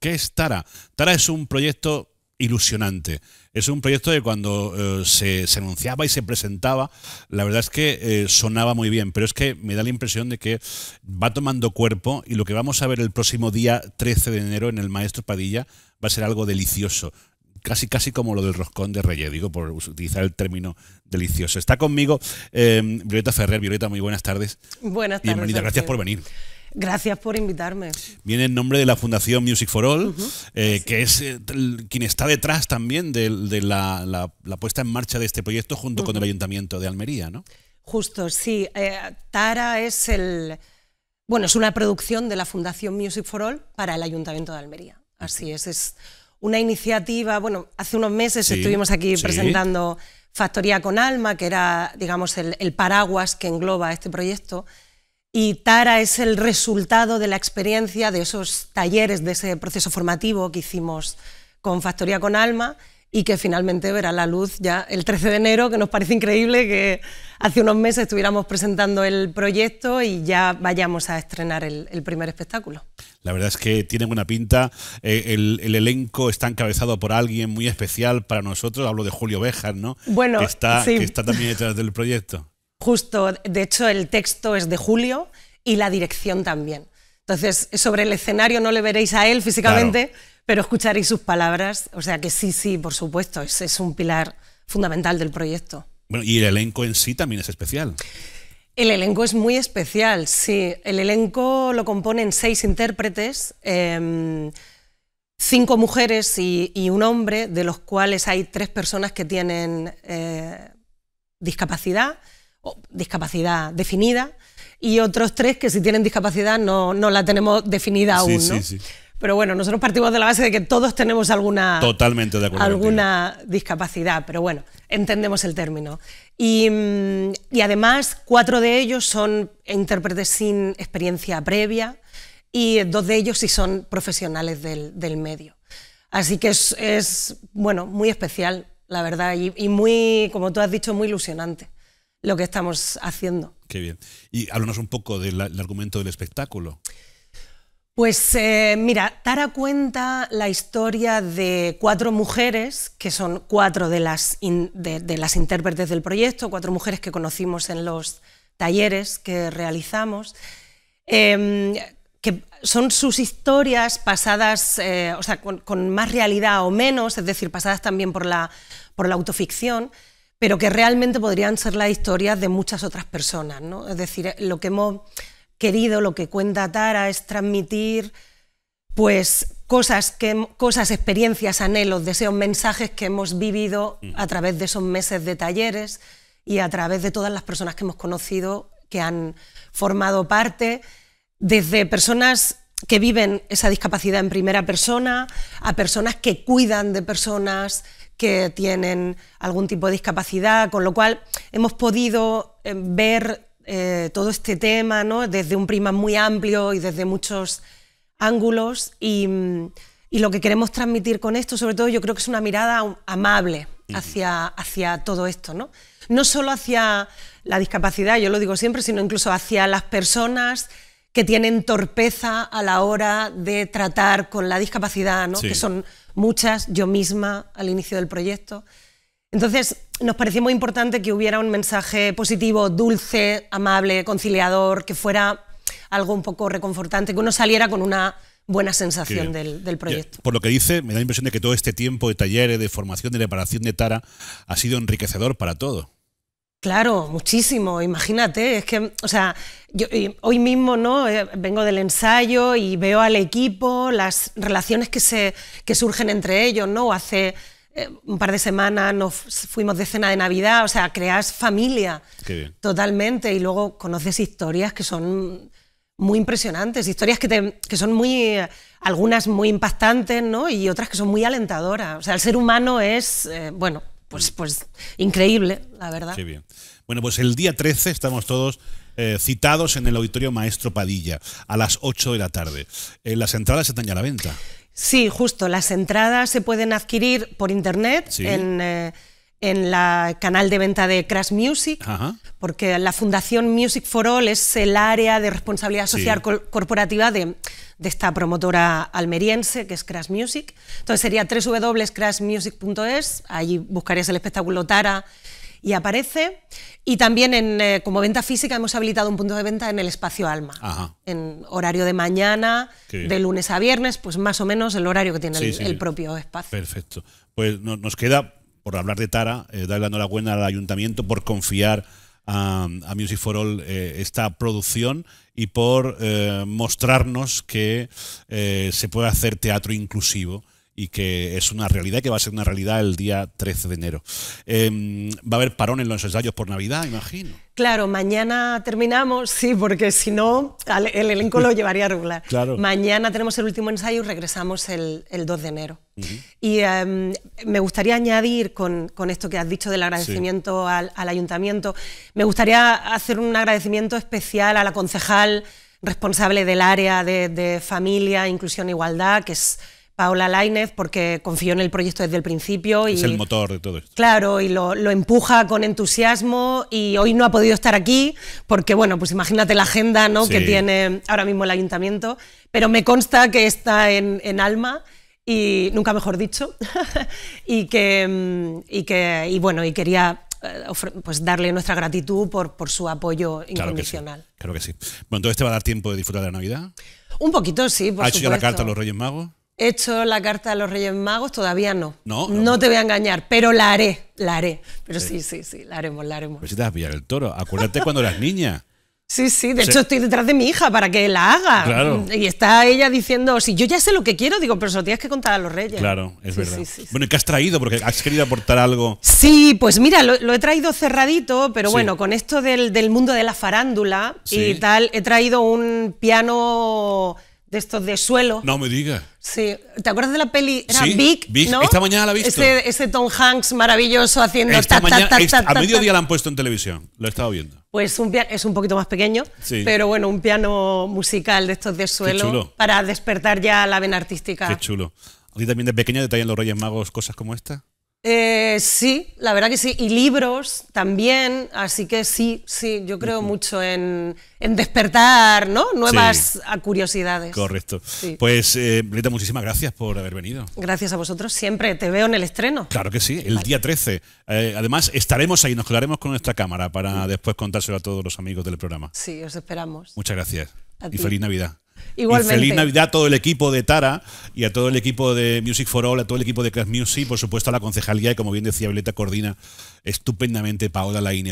¿Qué es Tara? Tara es un proyecto ilusionante. Es un proyecto de cuando eh, se, anunciaba y se presentaba, la verdad es que eh, sonaba muy bien, pero es que me da la impresión de que va tomando cuerpo y lo que vamos a ver el próximo día 13 de enero en el Maestro Padilla va a ser algo delicioso casi casi como lo del roscón de Reyes, digo, por utilizar el término delicioso. Está conmigo eh, Violeta Ferrer. Violeta, muy buenas tardes. Buenas tardes. Bienvenida, gracias por venir. Gracias por invitarme. Viene en nombre de la Fundación Music for All, eh, que es eh, quien está detrás también de, la, puesta en marcha de este proyecto junto con el Ayuntamiento de Almería, ¿no? Justo, sí. Eh, Tara es el bueno, es una producción de la Fundación Music for All para el Ayuntamiento de Almería. Así es, es una iniciativa, bueno, hace unos meses estuvimos aquí presentando Factoría con Alma, que era, digamos, el paraguas que engloba este proyecto y Tara es el resultado de la experiencia de esos talleres, de ese proceso formativo que hicimos con Factoría con Alma y que finalmente verá la luz ya el 13 de enero, que nos parece increíble que hace unos meses estuviéramos presentando el proyecto y ya vayamos a estrenar el, primer espectáculo. La verdad es que tiene buena pinta, eh, el, elenco está encabezado por alguien muy especial para nosotros, hablo de Julio Bejar, ¿no? Bueno, que está también detrás del proyecto. Justo, de hecho, el texto es de Julio y la dirección también. Entonces, sobre el escenario no le veréis a él físicamente, pero escucharéis sus palabras. O sea que sí, sí, por supuesto, es, un pilar fundamental del proyecto. Bueno, y el elenco en sí también es especial. El elenco es muy especial, sí. El elenco lo componen seis intérpretes, em, cinco mujeres y, un hombre, de los cuales hay tres personas que tienen eh, discapacidad discapacidad definida y otros tres que si tienen discapacidad no, no la tenemos definida aún. ¿no? Pero bueno, nosotros partimos de la base de que todos tenemos alguna, Totalmente alguna discapacidad, pero bueno, entendemos el término. Y, mm, y, además, cuatro de ellos son intérpretes sin experiencia previa y dos de ellos sí son profesionales del, del medio. Así que es, es, bueno, muy especial, la verdad, y, y muy, como tú has dicho, muy ilusionante lo que estamos haciendo. Qué bien. Y háblanos un poco del, argumento del espectáculo. Pues eh, mira, Tara cuenta la historia de cuatro mujeres, que son cuatro de las, las intérpretes del proyecto, cuatro mujeres que conocimos en los talleres que realizamos, em, que son sus historias pasadas, eh, o sea, con, más realidad o menos, es decir, pasadas también por la, por la autoficción, pero que realmente podrían ser las historias de muchas otras personas. ¿no? Es decir, eh, lo que hemos querido, lo que cuenta Tara, es transmitir pues, cosas, cosas, experiencias, anhelos, deseos, mensajes que hemos vivido mm. a través de esos meses de talleres y a través de todas las personas que hemos conocido que han formado parte, desde personas que viven esa discapacidad en primera persona, a personas que cuidan de personas, que tienen algún tipo de discapacidad, con lo cual hemos podido eh, ver eh, todo este tema desde un prisma muy amplio y desde muchos ángulos mm, y, lo que queremos transmitir con esto, sobre todo yo creo que es una mirada amable hacia, hacia todo esto, ¿no? no solo hacia la discapacidad, yo lo digo siempre, sino incluso hacia las personas que tienen torpeza a la hora de tratar con la discapacidad, ¿no? que son muchas, yo misma al inicio del proyecto. Entonces, nos pareció muy importante que hubiera un mensaje positivo, dulce, amable, conciliador, que fuera algo un poco reconfortante, que uno saliera con una buena sensación del, proyecto. Por lo que dice, me da la impresión de que todo este tiempo de talleres, de formación, de reparación de Tara ha sido enriquecedor para todo. Claro, muchísimo, imagínate, es que, o sea, yo eh, hoy mismo, ¿no? Eh, vengo del ensayo y veo al equipo, las relaciones que, se, que surgen entre ellos, ¿no? Hace eh, un par de semanas nos fuimos de cena de Navidad, o sea, creas familia totalmente y luego conoces historias que son muy impresionantes, historias que, te, son muy, algunas muy impactantes, ¿no? Y otras que son muy alentadoras. O sea, el ser humano es, bueno, pues, pues increíble, la verdad. Sí, bien. Bueno, pues el día 13 estamos todos eh, citados en el auditorio Maestro Padilla a las 8 de la tarde. Eh, las entradas están ya a la venta. Sí, justo. Las entradas se pueden adquirir por internet eh, en, la canal de venta de Crash Music, porque la Fundación Music for All es el área de responsabilidad social corporativa de, de esta promotora almeriense que es Crash Music. Entonces sería www.crashmusic.es, allí buscarías el espectáculo Tara y aparece. Y también en, eh, como venta física hemos habilitado un punto de venta en el espacio Alma, en horario de mañana, de lunes a viernes, pues más o menos el horario que tiene el, propio espacio. Perfecto. Pues nos queda, por hablar de Tara, eh, darle la enhorabuena al ayuntamiento por confiar Um, a, Music for All eh, esta producción y por eh, mostrarnos que eh, se puede hacer teatro inclusivo y que es una realidad que va a ser una realidad el día 13 de enero. Em, va a haber parón en los ensayos por Navidad, imagino. Claro, mañana terminamos, sí, porque si no, el elenco lo llevaría a regular. Claro. Mañana tenemos el último ensayo y regresamos el, 2 de enero. Y em, me gustaría añadir con, esto que has dicho del agradecimiento al, ayuntamiento, me gustaría hacer un agradecimiento especial a la concejal responsable del área de, de familia, inclusión e igualdad, que es Paula Lainez porque confió en el proyecto desde el principio. Es el motor de todo esto. Claro, y lo, empuja con entusiasmo y hoy no ha podido estar aquí porque, bueno, pues imagínate la agenda ¿no? que tiene ahora mismo el ayuntamiento, pero me consta que está en, en Alma y nunca mejor dicho y que mm, y que y bueno y quería eh, pues darle nuestra gratitud por, por su apoyo incondicional. Claro que, sí, Bueno, entonces te va a dar tiempo de disfrutar de la Navidad. Un poquito, sí. Por ¿Ha hecho ya la carta a los Reyes Magos? hecho la carta de los Reyes Magos, todavía no. No, te voy a engañar, pero la haré, la haré. Pero sí, sí, sí, la haremos, la haremos. Pero si te vas a pillar el toro, acuérdate cuando eras niña. Sí, sí, de hecho estoy detrás de mi hija para que la haga. Claro. Y está ella diciendo, si yo ya sé lo que quiero, digo, pero eso lo tienes que contar a los reyes. Claro, es verdad. bueno, ¿y qué has traído? Porque has querido aportar algo. Sí, pues mira, lo, he traído cerradito, pero bueno, con esto del, del, mundo de la farándula y tal, he traído un piano de estos de suelo. No me digas. Sí, ¿te acuerdas de la peli? Era Vic, Big, Esta mañana la he visto. Ese, Tom Hanks maravilloso haciendo esta ta, A mediodía la han puesto en televisión, lo he estado viendo. Pues un es un poquito más pequeño, pero bueno, un piano musical de estos de suelo para despertar ya la vena artística. Qué chulo. ¿A ti también de pequeña detalle los Reyes Magos cosas como esta? Eh, sí, la verdad que sí. Y libros también. Así que sí, sí, yo creo mucho en, despertar ¿no? nuevas curiosidades. Correcto. Pues, eh, muchísimas gracias por haber venido. Gracias a vosotros. Siempre te veo en el estreno. Claro que sí, el día 13. Eh, además, estaremos ahí, nos quedaremos con nuestra cámara para después contárselo a todos los amigos del programa. Sí, os esperamos. Muchas gracias. y feliz Navidad. Y feliz Navidad a todo el equipo de Tara y a todo el equipo de Music for All, a todo el equipo de Crash Music, por supuesto a la concejalía y como bien decía Violeta coordina estupendamente Paola Lainez.